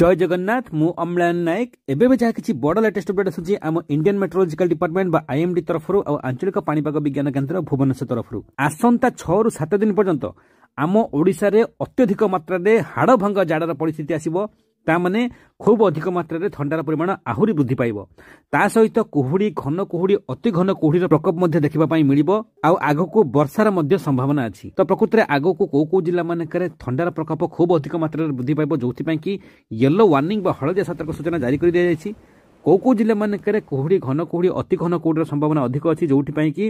জয় জগন্নাথ মু অম্লান নায়ক এবে যা কিছু বড় লেটেস্ট অপডেট আসুচি আম ইন্ডিয়ান মেট্রোলোজিকাল ডিপার্টমেন্ট বা আইএমডি তরফর আঞ্চলিক পাণিপাগ বিজ্ঞান কেন্দ্র ভুবনেশ্বর তরফর আসন্তা ছু সাত দিন পর্যন্ত আম ওড়িশার অত্যধিক মাত্রায় হাড় ভাঙ্গ জাড়ার পরিস্থিতি আসব ତାମାନେ ଖୁବ୍ ଅଧିକ ମାତ୍ରାରେ ଥଣ୍ଡାର ପରିମାଣ ଆହୁରି ବୃଦ୍ଧି ପାଇବ ତା ସହିତ କୁହୁଡ଼ି ଘନ କୁହୁଡ଼ି ଅତି ଘନ କୁହୁଡ଼ିର ପ୍ରକୋପ ମଧ୍ୟ ଦେଖିବା ପାଇଁ ମିଳିବ ଆଉ ଆଗକୁ ବର୍ଷାର ମଧ୍ୟ ସମ୍ଭାବନା ଅଛି ତ ପ୍ରକୃତରେ ଆଗକୁ କୋଉ କୋଉ ଜିଲ୍ଲାମାନଙ୍କରେ ଥଣ୍ଡାର ପ୍ରକୋପ ଖୁବ୍ ଅଧିକ ମାତ୍ରାରେ ବୃଦ୍ଧି ପାଇବ ଯେଉଁଥିପାଇଁ କି ୟେଲୋ ୱାର୍ଣ୍ଣିଂ ବା ହଳଦିଆ ସତର୍କ ସୂଚନା ଜାରି କରି ଦିଆଯାଇଛି କେଉଁ କେଉଁ ଜିଲ୍ଲାମାନଙ୍କରେ କୁହୁଡ଼ି ଘନ କୁହୁଡ଼ି ଅତି ଘନ କୁହୁଡ଼ିର ସମ୍ଭାବନା ଅଧିକ ଅଛି ଯେଉଁଥିପାଇଁ କି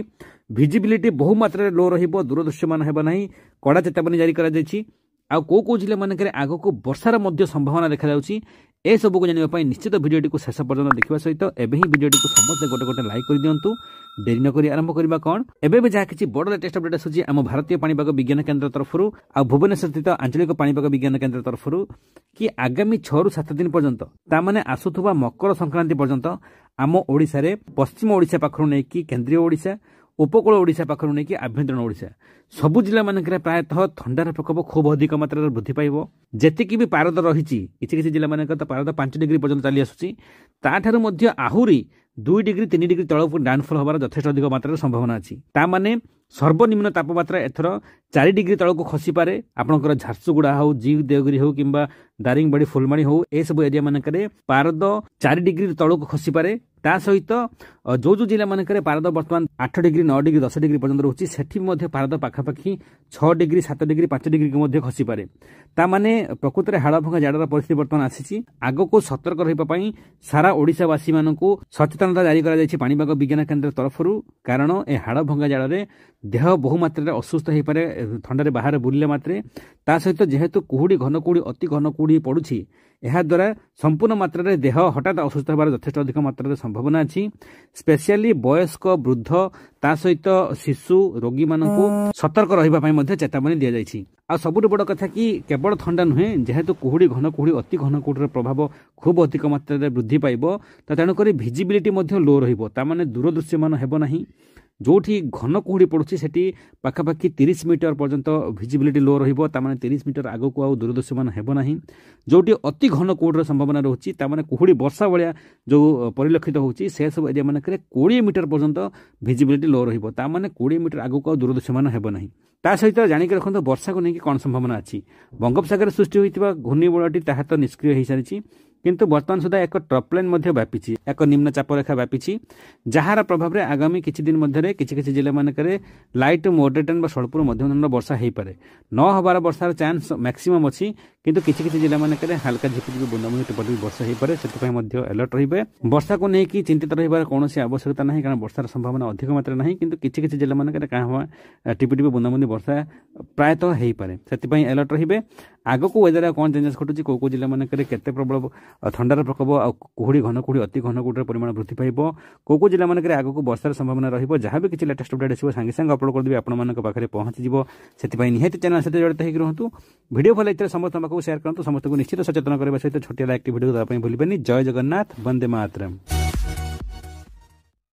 ଭିଜିବିଲିଟି ବହୁ ମାତ୍ରାରେ ଲୋ ରହିବ ଦୂରଦୃଶ୍ୟମାନ ହେବ ନାହିଁ କଡ଼ା ଚେତାବନୀ ଜାରି କରାଯାଇଛି ଆଉ କେଉଁ କେଉଁ ଜିଲ୍ଲା ମାନଙ୍କରେ ଆଗକୁ ବର୍ଷାର ମଧ୍ୟ ସମ୍ଭାବନା ଦେଖାଯାଉଛି ଏସବୁକୁ ଜାଣିବା ପାଇଁ ନିଶ୍ଚିତ ଭିଡ଼ିଓଟିକୁ ଶେଷ ପର୍ଯ୍ୟନ୍ତ ଦେଖିବା ସହିତ ଏବେ ହିଁ ଭିଡ଼ିଓଟିକୁ ସମସ୍ତେ ଗୋଟେ ଗୋଟେ ଲାଇକ୍ କରିଦିଅନ୍ତୁ ଡେରି ନ କରି ଆରମ୍ଭ କରିବା କ'ଣ ଏବେ ବି ଯାହା କିଛି ବଡ଼ ଲେଟେଷ୍ଟ ଅପଡେଟ୍ ଆସୁଛି ଆମ ଭାରତୀୟ ପାଣିପାଗ ବିଜ୍ଞାନ କେନ୍ଦ୍ର ତରଫରୁ ଆଉ ଭୁବନେଶ୍ୱରସ୍ଥିତ ଆଞ୍ଚଳିକ ପାଣିପାଗ ବିଜ୍ଞାନ କେନ୍ଦ୍ର ତରଫରୁ କି ଆଗାମୀ ଛଅରୁ ସାତ ଦିନ ପର୍ଯ୍ୟନ୍ତ ତା'ମାନେ ଆସୁଥିବା ମକର ସଂକ୍ରାନ୍ତି ପର୍ଯ୍ୟନ୍ତ ଆମ ଓଡ଼ିଶାରେ ପଶ୍ଚିମ ଓଡ଼ିଶା ପାଖରୁ ନେଇକି କେନ୍ଦ୍ରୀୟ ଓଡ଼ିଶା ଉପକୂଳ ଓଡ଼ିଶା ପାଖରୁ ନେଇକି ଆଭ୍ୟନ୍ତରୀଣ ଓଡ଼ିଶା ସବୁ ଜିଲ୍ଲାମାନଙ୍କରେ ପ୍ରାୟତଃ ଥଣ୍ଡାର ପ୍ରକୋପ ଖୁବ୍ ଅଧିକ ମାତ୍ରାରେ ବୃଦ୍ଧି ପାଇବ ଯେତିକି ବି ପାରଦ ରହିଛି କିଛି କିଛି ଜିଲ୍ଲାମାନଙ୍କରେ ତ ପାରଦ ପାଞ୍ଚ ଡିଗ୍ରୀ ପର୍ଯ୍ୟନ୍ତ ଚାଲି ଆସୁଛି ତାଠାରୁ ମଧ୍ୟ ଆହୁରି ଦୁଇ ଡିଗ୍ରୀ ତିନି ଡିଗ୍ରୀ ତଳକୁ ଡାଉନଫଲ୍ ହେବାର ଯଥେଷ୍ଟ ଅଧିକ ମାତ୍ରାରେ ସମ୍ଭାବନା ଅଛି ତାମାନେ ସର୍ବନିମ୍ନ ତାପମାତ୍ରା ଏଥର ଚାରି ଡିଗ୍ରୀ ତଳକୁ ଖସିପାରେ ଆପଣଙ୍କର ଝାରସୁଗୁଡ଼ା ହେଉ ଜି ଦେଓଗିରି ହେଉ କିମ୍ବା ଦାରିଙ୍ଗବାଡ଼ି ଫୁଲବାଣୀ ହେଉ ଏସବୁ ଏରିଆମାନଙ୍କରେ ପାରଦ ଚାରି ଡିଗ୍ରୀ ତଳକୁ ଖସିପାରେ ତା ସହିତ ଯେଉଁ ଯେଉଁ ଜିଲ୍ଲାମାନଙ୍କରେ ପାରଦ ବର୍ତ୍ତମାନ ଆଠ ଡିଗ୍ରୀ ନଅ ଡିଗ୍ରୀ ଦଶ ଡିଗ୍ରୀ ପର୍ଯ୍ୟନ୍ତ ରହୁଛି ସେଠି ମଧ୍ୟ ପାରଦ ପାଖାପାଖି ଛଅ ଡିଗ୍ରୀ ସାତ ଡିଗ୍ରୀ ପାଞ୍ଚ ଡିଗ୍ରୀକୁ ମଧ୍ୟ ଖସିପାରେ ତାମାନେ ପ୍ରକୃତରେ ହାଡ଼ଭଙ୍ଗା ଜାଡ଼ର ପରିସ୍ଥିତି ବର୍ତ୍ତମାନ ଆସିଛି ଆଗକୁ ସତର୍କ ରହିବା ପାଇଁ ସାରା ଓଡ଼ିଶାବାସୀମାନଙ୍କୁ ସଚେତନତା ଜାରି କରାଯାଇଛି ପାଣିପାଗ ବିଜ୍ଞାନ କେନ୍ଦ୍ର ତରଫରୁ କାରଣ ଏ ହାଡ଼ଭଙ୍ଗା ଜାଡ଼ରେ ଦେହ ବହୁମାତ୍ରାରେ ଅସୁସ୍ଥ ହୋଇପାରେ ଥଣ୍ଡାରେ ବାହାରେ ବୁଲିଲେ ମାତ୍ରେ ତା ସହିତ ଯେହେତୁ କୁହୁଡ଼ି ଘନ କୁହୁଡ଼ି ଅତି ଘନ କୁହୁଡ଼ି ପଡ଼ୁଛି ଏହାଦ୍ୱାରା ସମ୍ପୂର୍ଣ୍ଣ ମାତ୍ରାରେ ଦେହ ହଠାତ୍ ଅସୁସ୍ଥ ହେବାର ଯଥେଷ୍ଟ ଅଧିକ ମାତ୍ରାରେ ସମ୍ଭାବନା ଅଛି ସ୍ପେଶିଆଲି ବୟସ୍କ ବୃଦ୍ଧ ତା ସହିତ ଶିଶୁ ରୋଗୀମାନଙ୍କୁ ସତର୍କ ରହିବା ପାଇଁ ମଧ୍ୟ ଚେତାବନୀ ଦିଆଯାଇଛି ଆଉ ସବୁଠୁ ବଡ଼ କଥା କି କେବଳ ଥଣ୍ଡା ନୁହେଁ ଯେହେତୁ କୁହୁଡ଼ି ଘନ କୁହୁଡ଼ି ଅତି ଘନ କୁହୁଡ଼ିର ପ୍ରଭାବ ଖୁବ୍ ଅଧିକ ମାତ୍ରାରେ ବୃଦ୍ଧି ପାଇବ ତ ତେଣୁକରି ଭିଜିବିଲିଟି ମଧ୍ୟ ଲୋ ରହିବ ତାମାନେ ଦୂରଦୃଶ୍ୟମାନ ହେବ ନାହିଁ ଯେଉଁଠି ଘନ କୁହୁଡ଼ି ପଡ଼ୁଛି ସେଠି ପାଖାପାଖି ତିରିଶ ମିଟର ପର୍ଯ୍ୟନ୍ତ ଭିଜିବିଲିଟି ଲୋ ରହିବ ତା'ମାନେ ତିରିଶ ମିଟର ଆଗକୁ ଆଉ ଦୂରଦୃଶ୍ୟମାନ ହେବ ନାହିଁ ଯେଉଁଠି ଅତି ଘନ କୁହୁଡ଼ିର ସମ୍ଭାବନା ରହୁଛି ତା'ମାନେ କୁହୁଡ଼ି ବର୍ଷା ଭଳିଆ ଯେଉଁ ପରିଲକ୍ଷିତ ହେଉଛି ସେସବୁ ଏରିଆ ମାନଙ୍କରେ କୋଡ଼ିଏ ମିଟର ପର୍ଯ୍ୟନ୍ତ ଭିଜିବିଲିଟି ଲୋ ରହିବ ତା'ମାନେ କୋଡ଼ିଏ ମିଟର ଆଗକୁ ଆଉ ଦୂରଦୃଶ୍ୟମାନ ହେବ ନାହିଁ ତା ସହିତ ଜାଣିକି ରଖନ୍ତୁ ବର୍ଷାକୁ ନେଇକି କ'ଣ ସମ୍ଭାବନା ଅଛି ବଙ୍ଗୋପସାଗରରେ ସୃଷ୍ଟି ହୋଇଥିବା ଘୂର୍ଣ୍ଣିବଳୟଟି ତାହା ତ ନିଷ୍କ୍ରିୟ ହୋଇସାରିଛି କିନ୍ତୁ ବର୍ତ୍ତମାନ ସୁଦ୍ଧା ଏକ ଟ୍ରପ୍ଲାଇନ୍ ମଧ୍ୟ ବ୍ୟାପିଛି ଏକ ନିମ୍ନ ଚାପରେଖା ବ୍ୟାପିଛି ଯାହାର ପ୍ରଭାବରେ ଆଗାମୀ କିଛି ଦିନ ମଧ୍ୟରେ କିଛି କିଛି ଜିଲ୍ଲାମାନଙ୍କରେ ଲାଇଟ୍ ଟୁ ମଡରେଟ୍ ବା ସ୍ୱଳ୍ପରୁ ମଧ୍ୟମ ଧରଣର ବର୍ଷା ହୋଇପାରେ ନ ହେବାର ବର୍ଷାର ଚାନ୍ସ ମ୍ୟାକ୍ସିମମ୍ ଅଛି କିନ୍ତୁ କିଛି କିଛି ଜିଲ୍ଲାମାନଙ୍କରେ ହାଲକା ଝିପିଝିପି ବୁନ୍ଦାବୁନ୍ଦି ଟୁପାଟୁପି ବର୍ଷା ହୋଇପାରେ ସେଥିପାଇଁ ମଧ୍ୟ ଆଲର୍ଟ ରହିବେ ବର୍ଷାକୁ ନେଇକି ଚିନ୍ତିତ ରହିବାର କୌଣସି ଆବଶ୍ୟକତା ନାହିଁ କାରଣ ବର୍ଷାର ସମ୍ଭାବନା ଅଧିକ ମାତ୍ରାରେ ନାହିଁ କିନ୍ତୁ କିଛି କିଛି ଜିଲ୍ଲାମାନଙ୍କରେ କାହା ଟିପିଟିପି ବୁନ୍ଦାବୁନ୍ଦି ବର୍ଷା ପ୍ରାୟତଃ ହୋଇପାରେ ସେଥିପାଇଁ ଆଲର୍ଟ ରହିବେ ଆଗକୁ ୱେଦରରେ କ'ଣ ଚେଞ୍ଜେସ୍ ଘଟୁଛି କେଉଁ କେଉଁ ଜିଲ୍ଲାମାନଙ୍କରେ କେତେ ପ୍ରବଳ ଥଣ୍ଡାର ପ୍ରକୋପ ଆଉ କୁହୁଡ଼ି ଘନ କୁହୁଡ଼ି ଅତି ଘନ କୁହୁଡ଼ିର ପରିମାଣ ବୃଦ୍ଧି ପାଇବ କେଉଁ କେଉଁ ଜିଲ୍ଲାମାନଙ୍କରେ ଆଗକୁ ବର୍ଷାର ସମ୍ଭାବନା ରହିବ ଯାହା ବି କିଛି ଲେଟେଷ୍ଟ ଅପଡ଼େଟ୍ ଆସିବ ସାଙ୍ଗେ ସାଙ୍ଗେ ଅପଲୋଡ଼ କରିଦେବି ଆପଣମାନଙ୍କ ପାଖରେ ପହଞ୍ଚିଯିବ ସେଥିପାଇଁ ନିହାତି ଚ୍ୟାନେଲ୍ ସହିତ ଜଡ଼ିତ ହୋଇକି ରୁହନ୍ତୁ ଭିଡ଼ିଓ ଭଲ ଏଥିରେ ସମସ୍ତଙ୍କ ପାଖକୁ सेयर गर्नु त समस्तको निश्चित सचेतना गरेपछि त छोटेला एक्टिभिटी तपाईँ भोलि पनि जय जगन्नाथ वन्दे मातरम